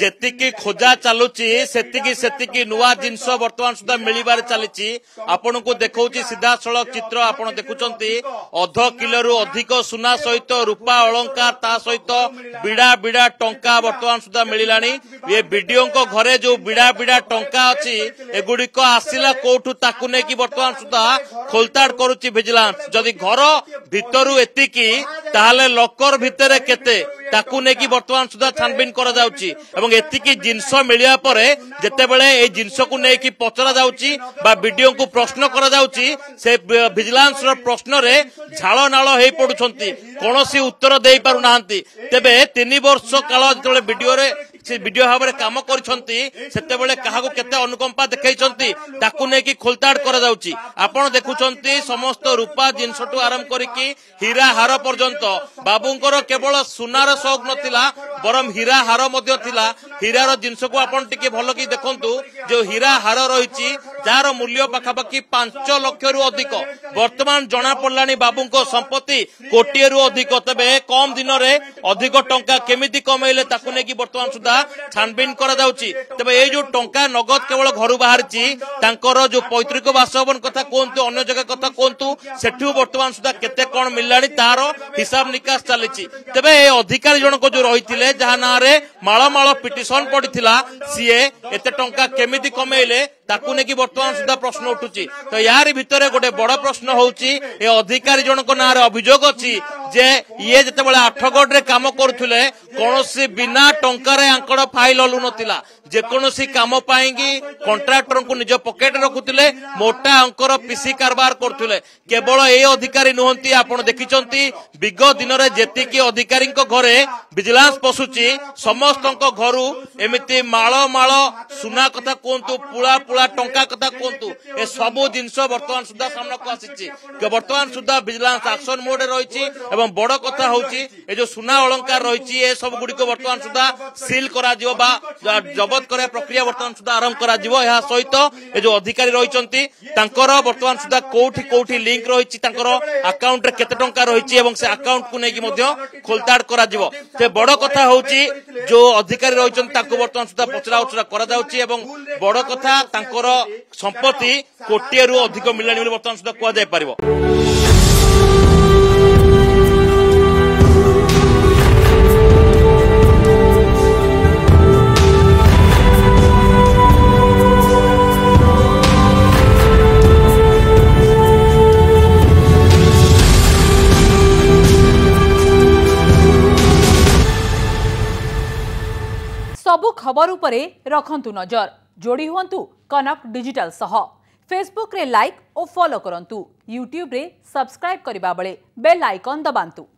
ଯେତିକି ଖୋଜା ଚାଲୁଛି ସେତିକି ସେତିକି ନୂଆ ଜିନିଷ ବର୍ତ୍ତମାନ ସୁଦ୍ଧା ମିଳିବାରେ ଚାଲିଛି ଆପଣଙ୍କୁ ଦେଖଉଛି ସିଧାସଳଖ ଚିତ୍ର ଆପଣ ଦେଖୁଛନ୍ତି ଅଧ କିଲୋରୁ ଅଧିକ ସୁନା ସହିତ ରୂପା ଅଳଙ୍କାର ତା ସହିତ ବିଡ଼ା ବିଡ଼ା ଟଙ୍କା ବର୍ତ୍ତମାନ ସୁଦ୍ଧା ମିଳିଲାଣି ଏ ବିଡିଓଙ୍କ ଘରେ ଯୋଉ ବିଡ଼ା ବିଡ଼ା ଟଙ୍କା ଅଛି ଏଗୁଡିକ ଆସିଲା କୋଉଠୁ ତାକୁ ନେଇକି ବର୍ତ୍ତମାନ ସୁଦ୍ଧା ଖୋଲତାଡ କରୁଛି ଭିଜିଲାନ୍ସ ଯଦି ଘର ଭିତରୁ ଏତିକି ତାହେଲେ ଲକର ଭିତରେ କେତେ ତାକୁ ନେଇକି ବର୍ତ୍ତମାନ ସୁଦ୍ଧା ଛାନବିନ କରାଯାଉଛି ଏବଂ ଏତିକି ଜିନିଷ ମିଳିବା ପରେ ଯେତେବେଳେ ଏଇ ଜିନିଷକୁ ନେଇକି ପଚରା ଯାଉଛି ବା ବିଡିଓଙ୍କୁ ପ୍ରଶ୍ନ କରାଯାଉଛି ସେ ଭିଜିଲାନ୍ସର ପ୍ରଶ୍ନରେ ଝାଳ ନାଳ ହେଇ ପଡୁଛନ୍ତି କୌଣସି ଉତ୍ତର ଦେଇପାରୁନାହାନ୍ତି ତେବେ ତିନି ବର୍ଷ କାଳ ଯେତେବେଳେ ଭିଡିଓରେ ସେ ଭିଡିଓ ଭାବରେ କାମ କରିଛନ୍ତି ସେତେବେଳେ କାହାକୁ କେତେ ଅନୁକମ୍ପା ଦେଖାଇଛନ୍ତି ତାକୁ ନେଇକି ଖୋଲତାଡ଼ କରାଯାଉଛି ଆପଣ ଦେଖୁଛନ୍ତି ସମସ୍ତ ରୂପା ଜିନିଷଠୁ ଆରମ୍ଭ କରିକି ହୀରା ହାର ପର୍ଯ୍ୟନ୍ତ ବାବୁଙ୍କର କେବଳ ସୁନାର ସଉକ ନଥିଲା ବରଂ ହୀରା ହାର ମଧ୍ୟ ଥିଲା ହୀରାର ଜିନିଷକୁ ଆପଣ ଟିକେ ଭଲ କି ଦେଖନ୍ତୁ ଯୋଉ ହୀରା ହାର ରହିଛି যার মূল্য পাখাপাখি পাঁচ লক্ষ রু অধিক বর্তমান জনা জনাপড়া বাবু সম্পত্তি কোটিয়ে অধিক তবে কম দিনরে অধিক টঙ্কা কেমিতি কমাইলে তাকে নিয়ে বর্তমান সুদ্ধা ছানবিন করা যাচ্ছে তবে এই যে টঙ্কা নগদ কেবল ঘর বাহারি তাঁর যে পৈতৃক বাসভবন কথা কুহতু অন্য জায়গা কথা কুহতু সেটি বর্তমান সুদ্ধা কেতে কম মিললা তার হিসাব নিকাশ চালিছি তবে এই অধিকারী জনক যে রয়েছে যা না মাড়মাড় পিটিশন পড়িলা সিএ এত টাকা কেমিতি কমাইলে তাকে নেকি বর্তমান সুদ্ধা প্রশ্ন উঠুছি তো ইয়ার ভিতরে গোটে বড় প্রশ্ন হচ্ছে এ অধিকারী জনক না অভিযোগ অছি ଯେ ଇଏ ଯେତେବେଳେ ଆଠଗଡ଼ରେ କାମ କରୁଥିଲେ କୌଣସି ବିନା ଟଙ୍କାରେ ଆଙ୍କର ଫାଇଲ ହଲୁନଥିଲା ଯେକୌଣସି କାମ ପାଇଁକି କଣ୍ଟ୍ରାକ୍ଟରଙ୍କୁ ନିଜ ପକେଟ ରଖୁଥିଲେ ମୋଟା ଅଙ୍କର ପିସି କାରବାର କରୁଥିଲେ କେବଳ ଏ ଅଧିକାରୀ ନୁହନ୍ତି ଆପଣ ଦେଖିଛନ୍ତି ବିଗତ ଦିନରେ ଯେତିକି ଅଧିକାରୀଙ୍କ ଘରେ ଭିଜିଲାନ୍ସ ପଶୁଛି ସମସ୍ତଙ୍କ ଘରୁ ଏମିତି ମାଳ ମାଳ ସୁନା କଥା କୁହନ୍ତୁ ପୁଳା ପୁଳା ଟଙ୍କା କଥା କୁହନ୍ତୁ ଏ ସବୁ ଜିନିଷ ବର୍ତ୍ତମାନ ସୁଦ୍ଧା ସାମ୍ନାକୁ ଆସିଛି ବର୍ତ୍ତମାନ ସୁଦ୍ଧା ଭିଜିଲାନ୍ସ ଆକ୍ସନ ମୋଡରେ ରହିଛି ଏବଂ এবং বড় কথা হচ্ছে এই যে সুনা অলঙ্কার রয়েছে এসব গুড়ি বর্তমান সুদ্ধা সিল করা বা জবত করা প্রক্রিয়া বর্তমান সুদ্ধা আরম্ভ করা এর সহিত এই যে অধিকারী রয়েছেন তাঁকর বর্তমান সুদ্ধা কোটি কোটি লিঙ্ক রয়েছে তাঁকর আকাউন্টে কত টাকা রয়েছে এবং সে আকাউন্ট কু নেই মধ্য খোলতাড় করা সে বড় কথা হচ্ছে যে অধিকারী রয়েছেন তাঁকু বর্তমান সুদ্ধা পচরা উচরা করা যাচ্ছে এবং বড় কথা তাঁকর সম্পত্তি কোটিয়ে অধিক মিলানি বলে বর্তমান সুদ্ধা কুয়া যাই পারিব ସବୁ ଖବର ଉପରେ ରଖନ୍ତୁ ନଜର ଯୋଡ଼ି ହୁଅନ୍ତୁ କନକ ଡିଜିଟାଲ ସହ ଫେସବୁକ୍ରେ ଲାଇକ୍ ଓ ଫଲୋ କରନ୍ତୁ ୟୁଟ୍ୟୁବ୍ରେ ସବସ୍କ୍ରାଇବ୍ କରିବା ବେଳେ ବେଲ୍ ଆଇକନ୍ ଦବାନ୍ତୁ